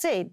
这